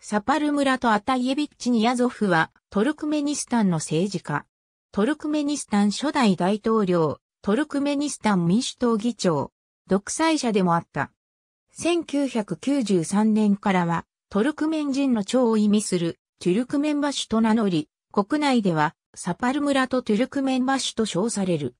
サパル村とアタイエビッチ・ニヤゾフはトルクメニスタンの政治家。トルクメニスタン初代大統領、トルクメニスタン民主党議長、独裁者でもあった。1993年からはトルクメン人の長を意味するトゥルクメンバシュと名乗り、国内ではサパル村とトゥルクメンバシュと称される。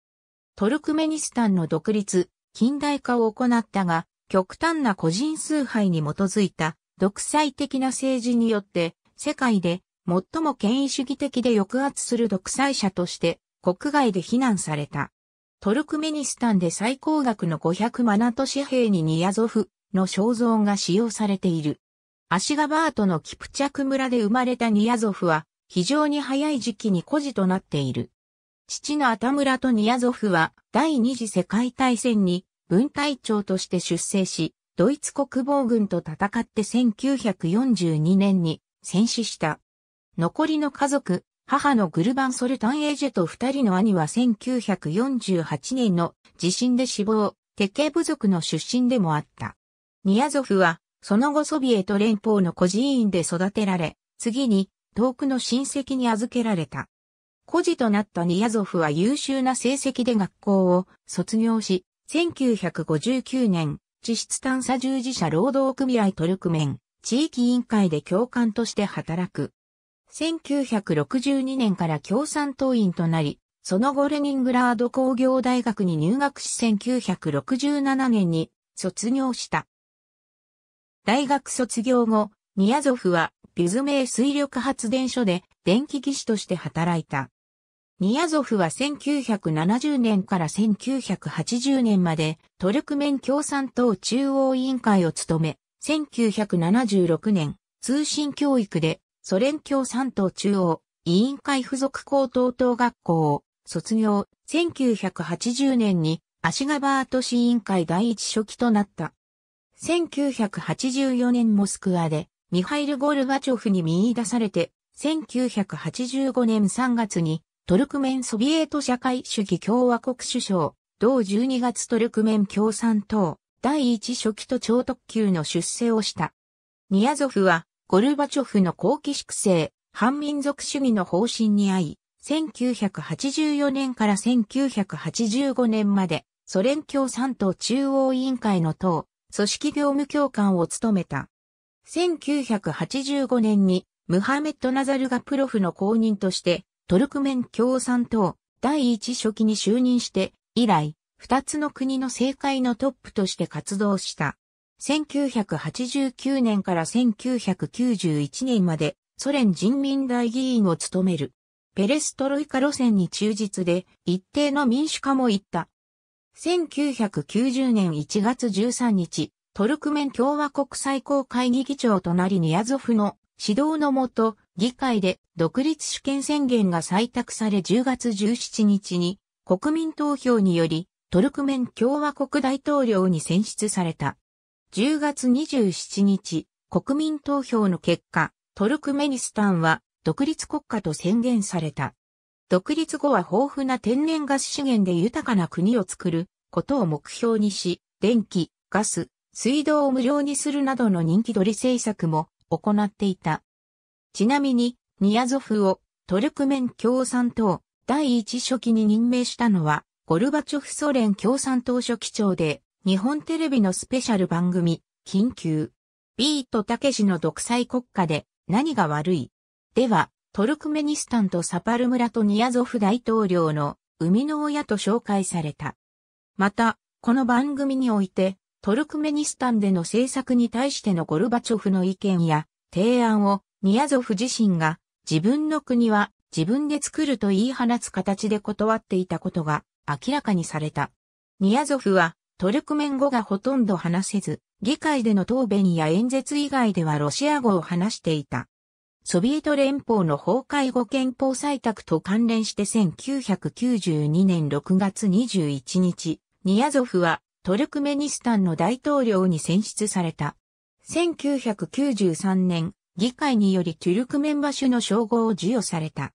トルクメニスタンの独立、近代化を行ったが、極端な個人崇拝に基づいた独裁的な政治によって、世界で最も権威主義的で抑圧する独裁者として国外で非難された。トルクメニスタンで最高額の500マナト紙幣にニヤゾフの肖像が使用されている。アシガバートのキプチャク村で生まれたニヤゾフは非常に早い時期に孤児となっている。父のアタムラとニヤゾフは第二次世界大戦に分隊長として出征し、ドイツ国防軍と戦って1942年に戦死した。残りの家族、母のグルバン・ソルタン・エージェと二人の兄は1948年の地震で死亡、鉄系部族の出身でもあった。ニアゾフは、その後ソビエト連邦の孤児院で育てられ、次に、遠くの親戚に預けられた。孤児となったニアゾフは優秀な成績で学校を卒業し、1959年、地質探査従事者労働組合トルクメン、地域委員会で教官として働く。1962年から共産党員となり、その後レニングラード工業大学に入学し1967年に卒業した。大学卒業後、ニヤゾフはビュズメイ水力発電所で電気技師として働いた。ニヤゾフは1970年から1980年までトルクメン共産党中央委員会を務め、1976年通信教育でソ連共産党中央委員会附属高等等学校を卒業、1980年に足ガバート市委員会第一書記となった。1984年モスクワでミハイル・ゴルバチョフに見出されて、1985年3月にトルクメンソビエト社会主義共和国首相、同12月トルクメン共産党、第一初期と超特急の出世をした。ニヤゾフは、ゴルバチョフの後期粛清、反民族主義の方針に合い、1984年から1985年まで、ソ連共産党中央委員会の党、組織業務教官を務めた。1985年に、ムハメット・ナザルがプロフの公認として、トルクメン共産党第一書記に就任して以来、二つの国の政界のトップとして活動した。1989年から1991年までソ連人民大議員を務める。ペレストロイカ路線に忠実で一定の民主化も行った。1990年1月13日、トルクメン共和国最高会議議長となりニヤゾフの指導のもと、議会で独立主権宣言が採択され10月17日に国民投票によりトルクメン共和国大統領に選出された。10月27日、国民投票の結果、トルクメニスタンは独立国家と宣言された。独立後は豊富な天然ガス資源で豊かな国を作ることを目標にし、電気、ガス、水道を無料にするなどの人気取り政策も行っていた。ちなみに、ニアゾフをトルクメン共産党第一書記に任命したのは、ゴルバチョフソ連共産党書記長で、日本テレビのスペシャル番組、緊急。ビートたけしの独裁国家で何が悪いでは、トルクメニスタンとサパル村とニアゾフ大統領の生みの親と紹介された。また、この番組において、トルクメニスタンでの政策に対してのゴルバチョフの意見や、提案をニアゾフ自身が自分の国は自分で作ると言い放つ形で断っていたことが明らかにされた。ニアゾフはトルクメン語がほとんど話せず、議会での答弁や演説以外ではロシア語を話していた。ソビエト連邦の崩壊後憲法採択と関連して1992年6月21日、ニアゾフはトルクメニスタンの大統領に選出された。1993年、議会によりトゥルクメンバ種の称号を授与された。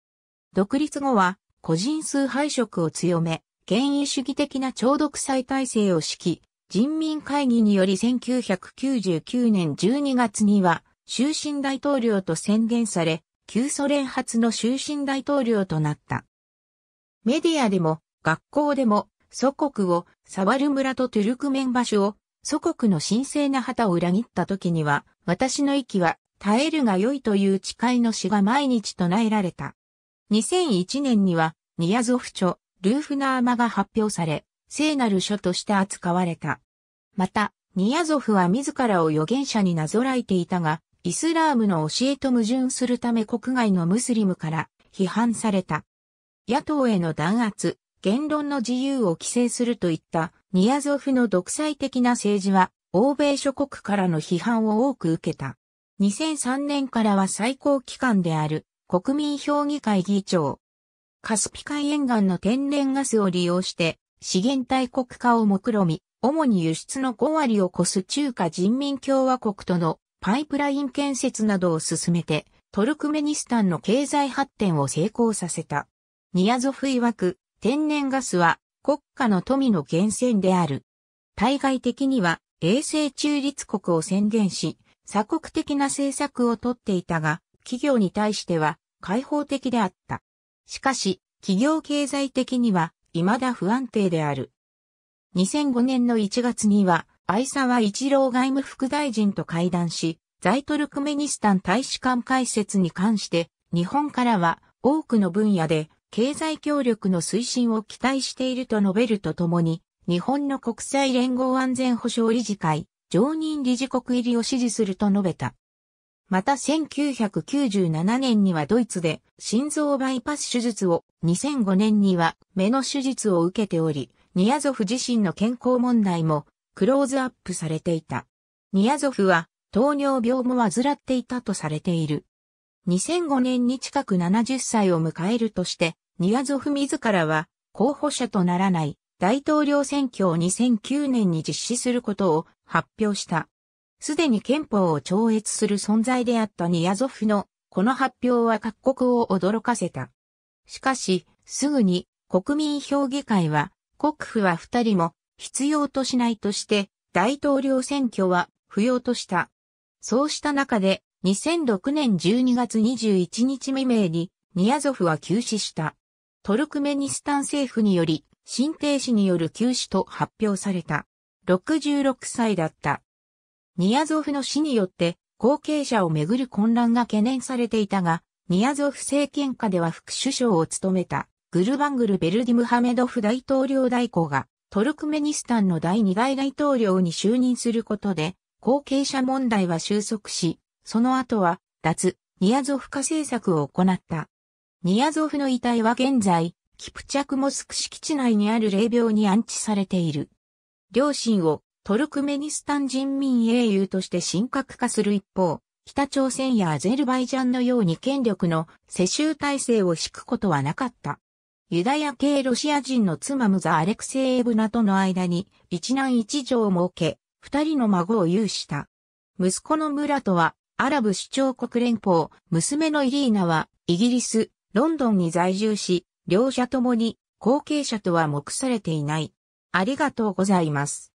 独立後は、個人崇拝色を強め、権威主義的な超独裁体制を敷き、人民会議により1999年12月には、終身大統領と宣言され、旧ソ連初の終身大統領となった。メディアでも、学校でも、祖国を、サワル村とトゥルクメンバ種を、祖国の神聖な旗を裏切った時には、私の息は耐えるが良いという誓いの詩が毎日唱えられた。2001年には、ニヤゾフ著、ルーフナーマが発表され、聖なる書として扱われた。また、ニヤゾフは自らを預言者になぞらえていたが、イスラームの教えと矛盾するため国外のムスリムから批判された。野党への弾圧、言論の自由を規制するといったニアゾフの独裁的な政治は、欧米諸国からの批判を多く受けた。2003年からは最高機関である国民評議会議長。カスピ海沿岸の天然ガスを利用して資源大国化を目論み、主に輸出の5割を超す中華人民共和国とのパイプライン建設などを進めて、トルクメニスタンの経済発展を成功させた。ニアゾフ曰く、天然ガスは国家の富の源泉である。対外的には、永世中立国を宣言し、鎖国的な政策をとっていたが、企業に対しては開放的であった。しかし、企業経済的には未だ不安定である。2005年の1月には、愛沢一郎外務副大臣と会談し、在トルクメニスタン大使館開設に関して、日本からは多くの分野で経済協力の推進を期待していると述べるとともに、日本の国際連合安全保障理事会、常任理事国入りを支持すると述べた。また1997年にはドイツで心臓バイパス手術を、2005年には目の手術を受けており、ニアゾフ自身の健康問題もクローズアップされていた。ニアゾフは糖尿病も患っていたとされている。2005年に近く70歳を迎えるとして、ニアゾフ自らは候補者とならない大統領選挙を2009年に実施することを発表した。すでに憲法を超越する存在であったニアゾフのこの発表は各国を驚かせた。しかし、すぐに国民評議会は国府は二人も必要としないとして大統領選挙は不要とした。そうした中で2006年12月21日未明にニアゾフは休止した。トルクメニスタン政府により、新停止による休止と発表された。66歳だった。ニアゾフの死によって後継者をめぐる混乱が懸念されていたが、ニアゾフ政権下では副首相を務めたグルバングル・ベルディムハメドフ大統領代行がトルクメニスタンの第2代大統領に就任することで後継者問題は収束し、その後は、脱、ニアゾフ化政策を行った。ニアゾフの遺体は現在、キプチャクモスク敷地内にある霊廟に安置されている。両親をトルクメニスタン人民英雄として神格化する一方、北朝鮮やアゼルバイジャンのように権力の世襲体制を敷くことはなかった。ユダヤ系ロシア人の妻ムザ・アレクセイ・エブナとの間に一男一女を設け、二人の孫を有した。息子の村とはアラブ首長国連邦、娘のイリーナは、イギリス、ロンドンに在住し、両者ともに後継者とは目されていない。ありがとうございます。